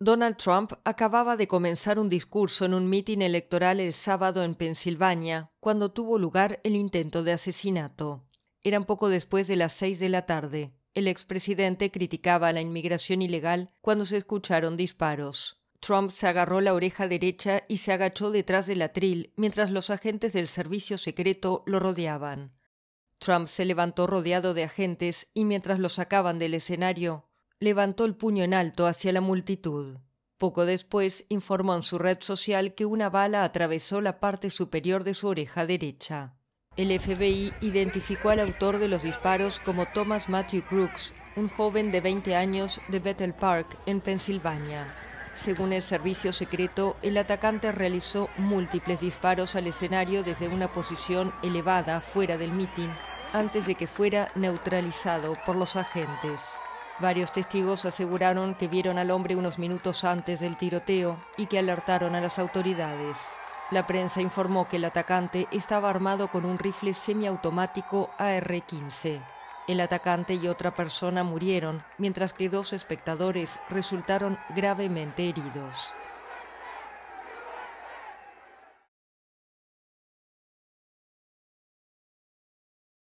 Donald Trump acababa de comenzar un discurso en un mitin electoral el sábado en Pensilvania, cuando tuvo lugar el intento de asesinato. Eran poco después de las seis de la tarde. El expresidente criticaba la inmigración ilegal cuando se escucharon disparos. Trump se agarró la oreja derecha y se agachó detrás del atril mientras los agentes del servicio secreto lo rodeaban. Trump se levantó rodeado de agentes y mientras lo sacaban del escenario, levantó el puño en alto hacia la multitud. Poco después informó en su red social que una bala atravesó la parte superior de su oreja derecha. El FBI identificó al autor de los disparos como Thomas Matthew Crooks, un joven de 20 años de Bethel Park, en Pensilvania. Según el servicio secreto, el atacante realizó múltiples disparos al escenario desde una posición elevada fuera del mitin, antes de que fuera neutralizado por los agentes. Varios testigos aseguraron que vieron al hombre unos minutos antes del tiroteo y que alertaron a las autoridades. La prensa informó que el atacante estaba armado con un rifle semiautomático AR-15. El atacante y otra persona murieron, mientras que dos espectadores resultaron gravemente heridos.